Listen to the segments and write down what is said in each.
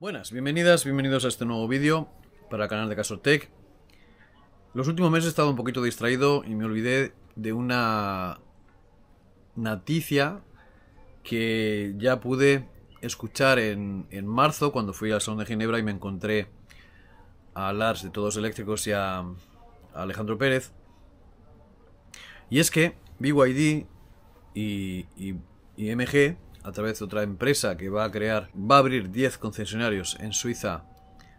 Buenas, bienvenidas, bienvenidos a este nuevo vídeo para el canal de Casotec. Los últimos meses he estado un poquito distraído y me olvidé de una noticia que ya pude escuchar en, marzo cuando fui al Salón de Ginebra y me encontré a Lars de Todos Eléctricos y a, Alejandro Pérez. Y es que BYD y, y, y MG a través de otra empresa que va a crear, va a abrir 10 concesionarios en Suiza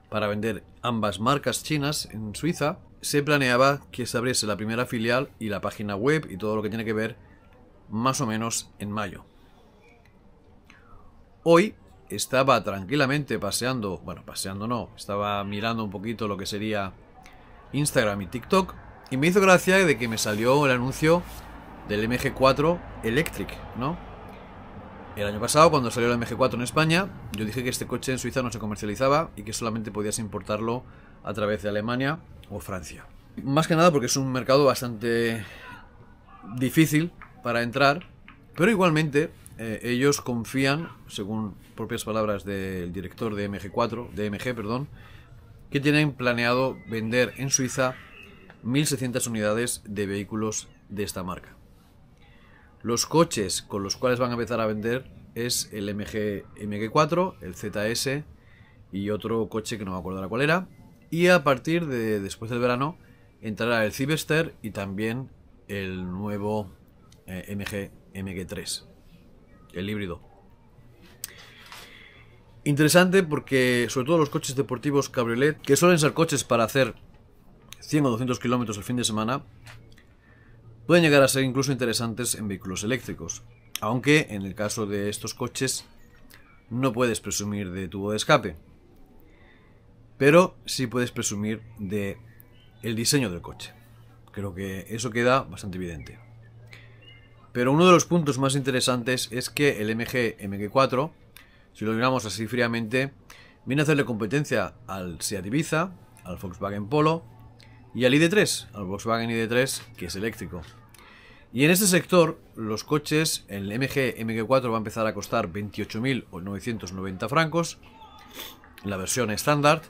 para vender ambas marcas chinas en Suiza, se planeaba que se abriese la primera filial y la página web y todo lo que tiene que ver más o menos en mayo. Hoy estaba tranquilamente paseando, bueno, paseando no, estaba mirando un poquito lo que sería Instagram y TikTok y me hizo gracia de que me salió el anuncio del MG4 Electric, ¿no? El año pasado, cuando salió la MG4 en España, yo dije que este coche en Suiza no se comercializaba y que solamente podías importarlo a través de Alemania o Francia. Más que nada porque es un mercado bastante difícil para entrar, pero igualmente eh, ellos confían, según propias palabras del director de MG4, de MG, perdón, que tienen planeado vender en Suiza 1.600 unidades de vehículos de esta marca. Los coches con los cuales van a empezar a vender es el MG MG4, el ZS y otro coche que no me acuerdo cuál era. Y a partir de después del verano entrará el Civester y también el nuevo eh, MG MG3, el híbrido. Interesante porque sobre todo los coches deportivos cabriolet, que suelen ser coches para hacer 100 o 200 kilómetros el fin de semana, pueden llegar a ser incluso interesantes en vehículos eléctricos, aunque en el caso de estos coches no puedes presumir de tubo de escape, pero sí puedes presumir de el diseño del coche. Creo que eso queda bastante evidente. Pero uno de los puntos más interesantes es que el MG MG4, si lo miramos así fríamente, viene a hacerle competencia al Seat Ibiza, al Volkswagen Polo y al ID3, al Volkswagen ID3, que es eléctrico. Y en este sector, los coches, el MG MG4 va a empezar a costar 28.990 francos, la versión estándar,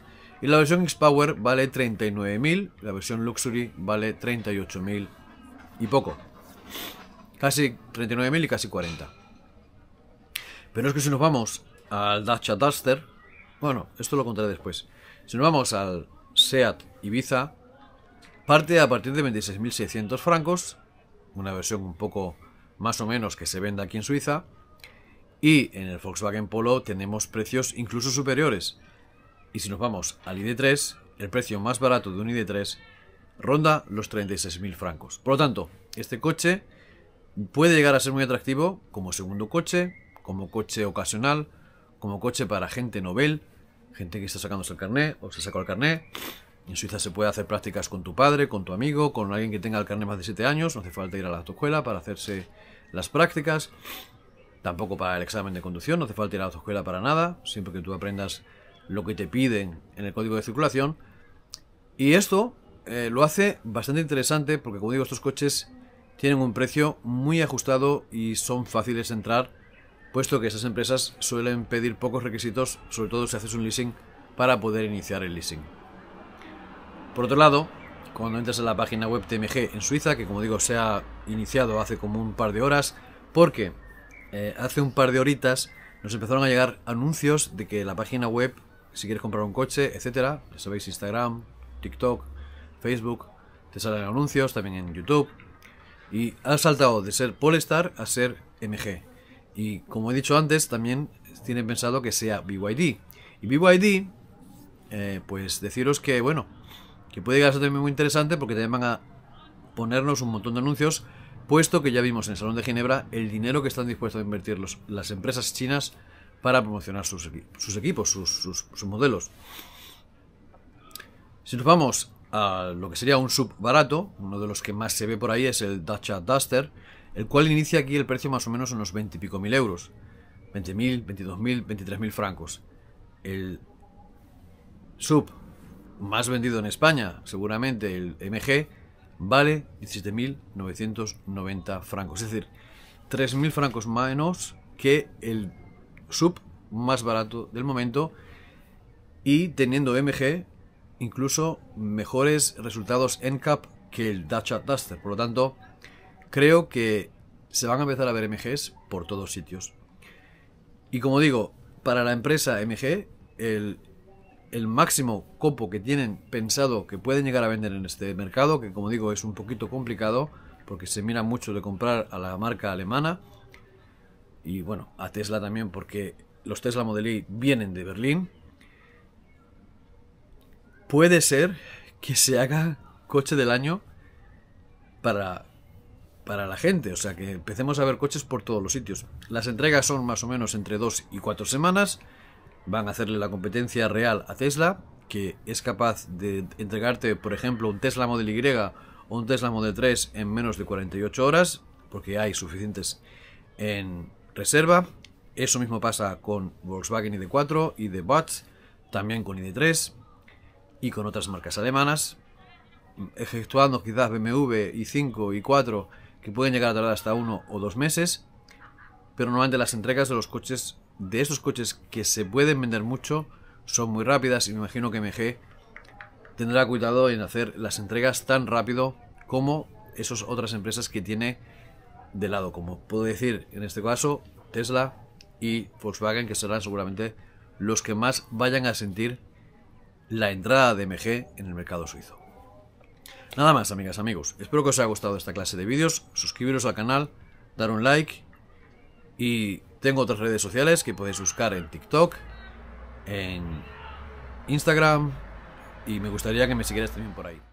y la versión X-Power vale 39.000, la versión Luxury vale 38.000 y poco. Casi 39.000 y casi 40. Pero es que si nos vamos al Dacia Duster, bueno, esto lo contaré después. Si nos vamos al Seat Ibiza, Parte a partir de 26.600 francos, una versión un poco más o menos que se vende aquí en Suiza. Y en el Volkswagen Polo tenemos precios incluso superiores. Y si nos vamos al ID3, el precio más barato de un ID3 ronda los 36.000 francos. Por lo tanto, este coche puede llegar a ser muy atractivo como segundo coche, como coche ocasional, como coche para gente novel, gente que está sacándose el carnet o se sacó el carnet, en Suiza se puede hacer prácticas con tu padre, con tu amigo, con alguien que tenga el carnet más de 7 años, no hace falta ir a la autoescuela para hacerse las prácticas, tampoco para el examen de conducción, no hace falta ir a la autoescuela para nada, siempre que tú aprendas lo que te piden en el código de circulación. Y esto eh, lo hace bastante interesante porque, como digo, estos coches tienen un precio muy ajustado y son fáciles de entrar, puesto que esas empresas suelen pedir pocos requisitos, sobre todo si haces un leasing, para poder iniciar el leasing. Por otro lado, cuando entras en la página web TMG en Suiza, que como digo se ha iniciado hace como un par de horas, porque eh, hace un par de horitas nos empezaron a llegar anuncios de que la página web, si quieres comprar un coche, etcétera, ya sabéis, Instagram, TikTok, Facebook, te salen anuncios también en YouTube. Y ha saltado de ser Polestar a ser MG. Y como he dicho antes, también tiene pensado que sea BYD. Y BYD, eh, pues deciros que, bueno, que puede llegar a ser también muy interesante porque también van a ponernos un montón de anuncios, puesto que ya vimos en el Salón de Ginebra el dinero que están dispuestos a invertir las empresas chinas para promocionar sus, equipos, sus, modelos. Si nos vamos a lo que sería un sub barato, uno de los que más se ve por ahí es el Dacia Duster, el cual inicia aquí el precio más o menos en unos 20 y pico mil euros, mil 22.000, mil francos. El sub más vendido en España, seguramente el MG, vale 17.990 francos. Es decir, 3.000 francos menos que el sub más barato del momento y teniendo MG incluso mejores resultados en cap que el Dacia Duster. Por lo tanto, creo que se van a empezar a ver MGs por todos sitios. Y como digo, para la empresa MG, el el máximo copo que tienen pensado que pueden llegar a vender en este mercado, que como digo es un poquito complicado porque se mira mucho de comprar a la marca alemana y bueno, a Tesla también porque los Tesla Model Y vienen de Berlín. Puede ser que se haga coche del año para para la gente, o sea que empecemos a ver coches por todos los sitios. Las entregas son más o menos entre dos y cuatro semanas van a hacerle la competencia real a Tesla, que es capaz de entregarte, por ejemplo, un Tesla Model Y o un Tesla Model 3 en menos de 48 horas, porque hay suficientes en reserva. Eso mismo pasa con Volkswagen ID4, y bots, también con ID3 y con otras marcas alemanas, efectuando quizás BMW y 5 y 4 que pueden llegar a tardar hasta uno o dos meses, pero normalmente las entregas de los coches de estos coches que se pueden vender mucho, son muy rápidas y me imagino que MG tendrá cuidado en hacer las entregas tan rápido como esas otras empresas que tiene de lado, como puedo decir en este caso Tesla y Volkswagen, que serán seguramente los que más vayan a sentir la entrada de MG en el mercado suizo. Nada más, amigas, amigos. Espero que os haya gustado esta clase de vídeos. Suscribiros al canal, dar un like y tengo otras redes sociales que podéis buscar en TikTok, en Instagram y me gustaría que me siguieras también por ahí.